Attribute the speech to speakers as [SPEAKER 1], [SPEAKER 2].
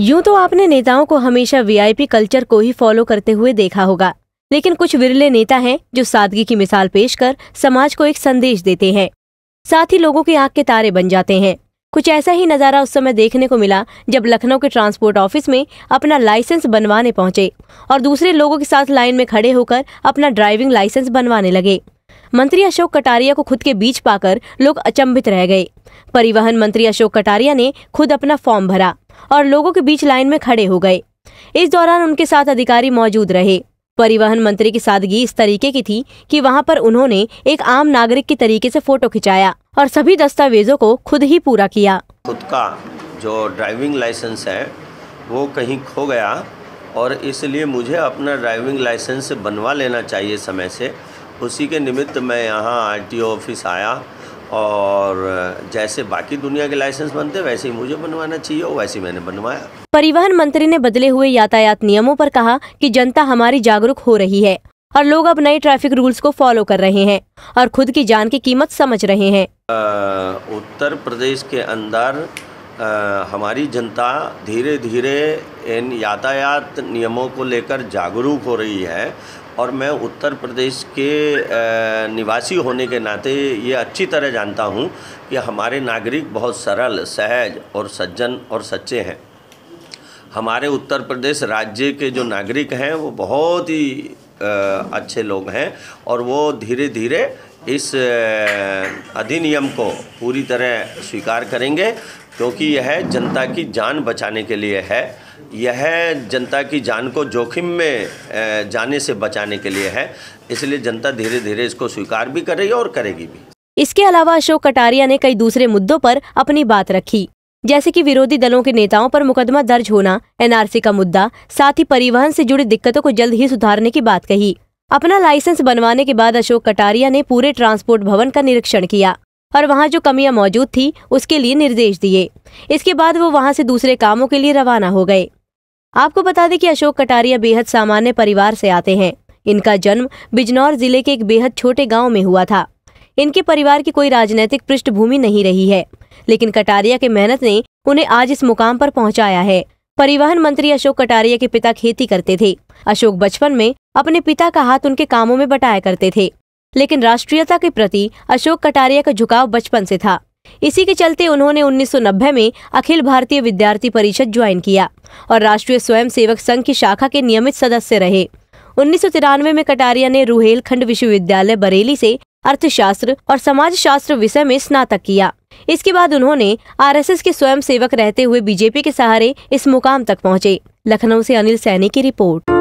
[SPEAKER 1] यूं तो आपने नेताओं को हमेशा वीआईपी कल्चर को ही फॉलो करते हुए देखा होगा लेकिन कुछ विरले नेता हैं जो सादगी की मिसाल पेश कर समाज को एक संदेश देते हैं साथ ही लोगों की आंख के तारे बन जाते हैं कुछ ऐसा ही नज़ारा उस समय देखने को मिला जब लखनऊ के ट्रांसपोर्ट ऑफिस में अपना लाइसेंस बनवाने पहुंचे और दूसरे लोगों के साथ लाइन में खड़े होकर अपना ड्राइविंग लाइसेंस बनवाने लगे मंत्री अशोक कटारिया को खुद के बीच पाकर लोग अचंभित रह गए परिवहन मंत्री अशोक कटारिया ने खुद अपना फॉर्म भरा और लोगों के बीच लाइन में खड़े हो गए इस दौरान उनके साथ अधिकारी मौजूद रहे परिवहन मंत्री की सादगी इस तरीके की थी कि वहां पर उन्होंने एक आम नागरिक के तरीके से फोटो खिंचाया और सभी दस्तावेजों को खुद ही पूरा किया
[SPEAKER 2] खुद का जो ड्राइविंग लाइसेंस है वो कहीं खो गया और इसलिए मुझे अपना ड्राइविंग लाइसेंस बनवा लेना चाहिए समय से उसी के निमित्त मैं यहाँ आर ऑफिस आया और जैसे बाकी दुनिया के लाइसेंस बनते वैसे ही मुझे बनवाना चाहिए और वैसे मैंने बनवाया
[SPEAKER 1] परिवहन मंत्री ने बदले हुए यातायात नियमों पर कहा कि जनता हमारी जागरूक हो रही है और लोग अब नए ट्रैफिक रूल्स को फॉलो कर रहे हैं और खुद की जान की कीमत समझ रहे हैं
[SPEAKER 2] उत्तर प्रदेश के अंदर हमारी जनता धीरे धीरे इन यातायात नियमों को लेकर जागरूक हो रही है और मैं उत्तर प्रदेश के निवासी होने के नाते ये अच्छी तरह जानता हूँ कि हमारे नागरिक बहुत सरल सहज और सज्जन और सच्चे हैं हमारे उत्तर प्रदेश राज्य के जो नागरिक हैं वो बहुत ही अच्छे लोग हैं और वो धीरे धीरे इस अधिनियम को पूरी तरह स्वीकार करेंगे क्योंकि यह जनता की जान बचाने के लिए है यह जनता की जान को जोखिम में जाने से बचाने के लिए है इसलिए जनता धीरे धीरे इसको स्वीकार भी करेगी और करेगी भी
[SPEAKER 1] इसके अलावा अशोक कटारिया ने कई दूसरे मुद्दों पर अपनी बात रखी जैसे कि विरोधी दलों के नेताओं पर मुकदमा दर्ज होना एनआरसी का मुद्दा साथ ही परिवहन से जुड़ी दिक्कतों को जल्द ही सुधारने की बात कही अपना लाइसेंस बनवाने के बाद अशोक कटारिया ने पूरे ट्रांसपोर्ट भवन का निरीक्षण किया और वहाँ जो कमियाँ मौजूद थी उसके लिए निर्देश दिए इसके बाद वो वहाँ से दूसरे कामों के लिए रवाना हो गए आपको बता दें कि अशोक कटारिया बेहद सामान्य परिवार से आते हैं इनका जन्म बिजनौर जिले के एक बेहद छोटे गांव में हुआ था इनके परिवार की कोई राजनीतिक पृष्ठभूमि नहीं रही है लेकिन कटारिया के मेहनत ने उन्हें आज इस मुकाम पर पहुंचाया है परिवहन मंत्री अशोक कटारिया के पिता खेती करते थे अशोक बचपन में अपने पिता का हाथ उनके कामों में बटाया करते थे लेकिन राष्ट्रीयता के प्रति अशोक कटारिया का झुकाव बचपन से था इसी के चलते उन्होंने 1990 में अखिल भारतीय विद्यार्थी परिषद ज्वाइन किया और राष्ट्रीय स्वयंसेवक संघ की शाखा के नियमित सदस्य रहे उन्नीस में कटारिया ने रुहेलखंड विश्वविद्यालय बरेली से अर्थशास्त्र और समाजशास्त्र विषय में स्नातक किया इसके बाद उन्होंने आरएसएस के स्वयंसेवक रहते हुए बीजेपी के सहारे इस मुकाम तक पहुँचे लखनऊ से अनिल सैनी की रिपोर्ट